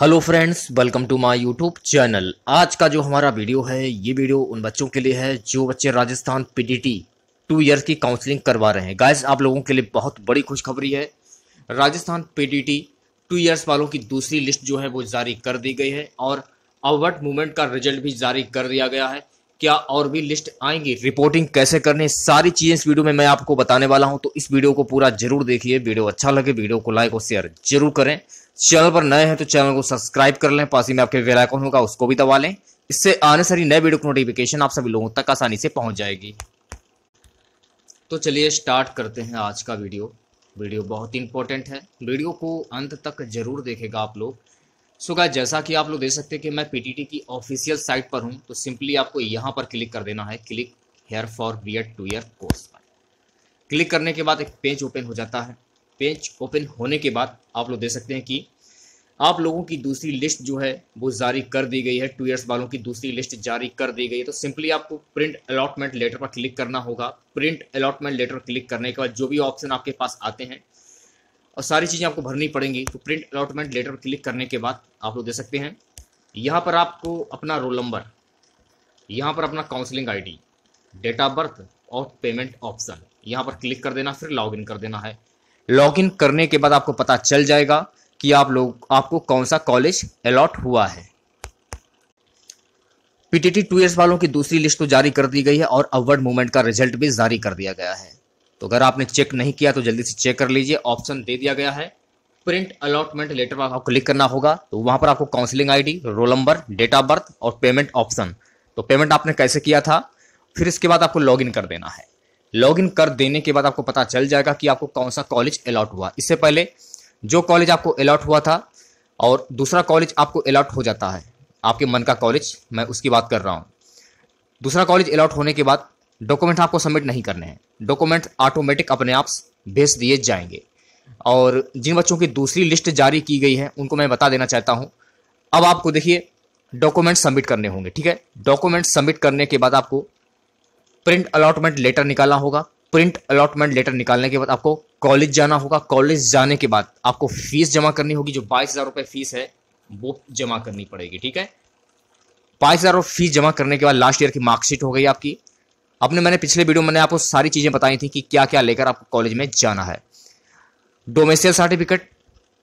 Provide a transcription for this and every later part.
hello friends welcome to my YouTube channel आज का जो हमारा वीडियो है ये वीडियो उन बच्चों के लिए है जो बच्चे राजस्थान पीडीटी टू ईयर्स की काउंसलिंग करवा रहे हैं गाइस आप लोगों के लिए बहुत बड़ी खुशखबरी है राजस्थान पीडीटी टू ईयर्स वालों की दूसरी लिस्ट जो है वो जारी कर दी गई है और अवर्ट मूवमेंट का रिजल्ट भी जारी कर दिया गया है क्या और भी लिस्ट आएंगी रिपोर्टिंग कैसे करनी सारी चीज़ें इस वीडियो में मैं आपको बताने वाला हूं तो इस वीडियो को पूरा जरूर देखिए वीडियो अच्छा लगे वीडियो को लाइक और शेयर जरूर करें चैनल पर नए हैं तो चैनल को सब्सक्राइब कर लें पास ही में आपके बेल होगा उसको भी दबा लें इससे आने सारी नए वीडियो की नोटिफिकेशन आप सभी लोगों तक आसानी से पहुंच जाएगी तो चलिए स्टार्ट करते हैं आज का वीडियो वीडियो बहुत ही इंपॉर्टेंट है वीडियो को अंत तक जरूर देखेगा आप लोग सो जैसा कि आप लोग देख सकते हैं कि मैं पीटीटी की ऑफिशियल साइट पर हूँ तो सिंपली आपको यहाँ पर क्लिक कर देना है click here for B Ed two year course पर क्लिक करने के बाद एक पेज ओपन हो जाता है पेज ओपन होने के बाद आप लोग देख सकते हैं कि आप लोगों की दूसरी लिस्ट जो है वो जारी कर दी गई है टू ईयर्स वालों की दूसरी लिस्ट जारी कर दी गई है तो सिंपली आपको प्रिंट अलॉटमेंट लेटर पर क्लिक करना होगा प्रिंट अलॉटमेंट लेटर क्लिक करने के बाद जो भी ऑप्शन आपके पास आते हैं और सारी चीज़ें आपको भरनी पड़ेंगी तो प्रिंट अलॉटमेंट लेटर पर क्लिक करने के बाद आप लोग दे सकते हैं यहाँ पर आपको अपना रोल नंबर यहाँ पर अपना counselling ID date of birth और पेमेंट ऑप्शन यहाँ पर क्लिक कर देना फिर लॉग कर देना है लॉगिन करने के बाद आपको पता चल जाएगा कि आप लोग आपको कौन सा कॉलेज अलॉट हुआ है पीटीटी टू ईयर्स वालों की दूसरी लिस्ट तो जारी कर दी गई है और अवर्ड मूवमेंट का रिजल्ट भी जारी कर दिया गया है तो अगर आपने चेक नहीं किया तो जल्दी से चेक कर लीजिए ऑप्शन दे दिया गया है प्रिंट अलॉटमेंट लेटर आपको क्लिक करना होगा तो वहां पर आपको counselling ID roll number date of birth और पेमेंट ऑप्शन तो पेमेंट आपने कैसे किया था फिर इसके बाद आपको इन कर देना है लॉगिन कर देने के बाद आपको पता चल जाएगा कि आपको कौन सा कॉलेज अलॉट हुआ इससे पहले जो कॉलेज आपको अलाट हुआ था और दूसरा कॉलेज आपको अलाट हो जाता है आपके मन का कॉलेज मैं उसकी बात कर रहा हूँ दूसरा कॉलेज अलाट होने के बाद डॉक्यूमेंट आपको सबमिट नहीं करने हैं डॉक्यूमेंट ऑटोमेटिक अपने आप भेज दिए जाएंगे और जिन बच्चों की दूसरी लिस्ट जारी की गई है उनको मैं बता देना चाहता हूँ अब आपको देखिए डॉक्यूमेंट सबमिट करने होंगे ठीक है डॉक्यूमेंट सबमिट करने के बाद आपको प्रिंट अलॉटमेंट लेटर निकालना होगा प्रिंट अलॉटमेंट लेटर निकालने के बाद आपको कॉलेज जाना होगा कॉलेज जाने के बाद आपको फीस जमा करनी होगी जो बाईस हज़ार रुपए फीस है वो जमा करनी पड़ेगी ठीक है बाईस हज़ार फीस जमा करने के बाद लास्ट ईयर की मार्कशीट हो गई आपकी अपने मैंने पिछले वीडियो मैंने आपको सारी चीज़ें बताई थी कि क्या क्या लेकर आपको कॉलेज में जाना है डोमेस्टियल सर्टिफिकेट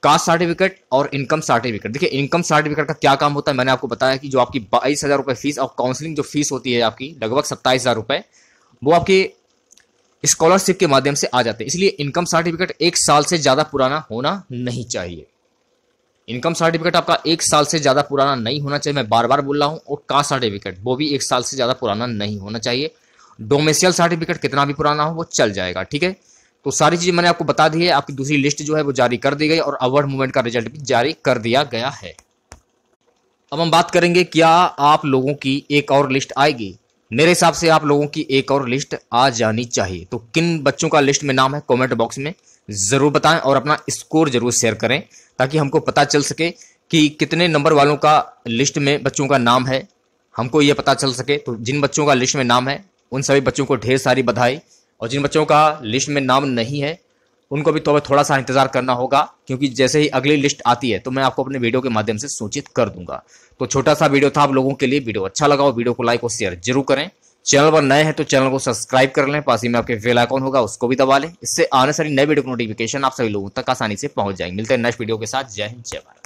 कास्ट सर्टिफिकेट और इनकम सर्टिफिकेट देखिए इनकम सर्टिफिकेट का क्या काम होता है मैंने आपको बताया कि जो आपकी बाईस हज़ार रुपये फीस और काउंसलिंग जो फीस होती है आपकी लगभग सत्ताईस हज़ार रुपये वो आपकी स्कॉलरशिप के माध्यम से आ जाते हैं इसलिए इनकम सर्टिफिकेट एक साल से ज़्यादा पुराना होना नहीं चाहिए इनकम सर्टिफिकेट आपका एक साल से ज़्यादा पुराना नहीं होना चाहिए मैं बार बार बोल रहा हूँ और कास्ट सर्टिफिकेट वो भी एक साल से ज़्यादा पुराना नहीं होना चाहिए डोमेसियल सर्टिफिकेट कितना भी पुराना हो वो चल जाएगा ठीक है तो सारी चीज़ मैंने आपको बता दी है आपकी दूसरी लिस्ट जो है वो जारी कर दी गई और अवर्ड मूवमेंट का रिजल्ट भी जारी कर दिया गया है अब हम बात करेंगे क्या आप लोगों की एक और लिस्ट आएगी मेरे हिसाब से आप लोगों की एक और लिस्ट आ जानी चाहिए तो किन बच्चों का लिस्ट में नाम है कमेंट बॉक्स में ज़रूर बताएं और अपना स्कोर ज़रूर शेयर करें ताकि हमको पता चल सके कि कितने नंबर वालों का लिस्ट में बच्चों का नाम है हमको ये पता चल सके तो जिन बच्चों का लिस्ट में नाम है उन सभी बच्चों को ढेर सारी बधाई और जिन बच्चों का लिस्ट में नाम नहीं है उनको भी तो थोड़ा सा इंतजार करना होगा क्योंकि जैसे ही अगली लिस्ट आती है तो मैं आपको अपने वीडियो के माध्यम से सूचित कर दूंगा तो छोटा सा वीडियो था आप लोगों के लिए वीडियो अच्छा लगा हो वीडियो को लाइक और शेयर जरूर करें चैनल पर नए हैं तो चैनल को सब्सक्राइब कर लें पास ही में आपके बेल आइकॉन होगा उसको भी दबा लें इससे आने सारी नए वीडियो को नोटिफिकेशन आप सभी लोगों तक आसानी से पहुंच जाएंगे मिलते हैं नेक्स्ट वीडियो के साथ जय हिंद जय भारत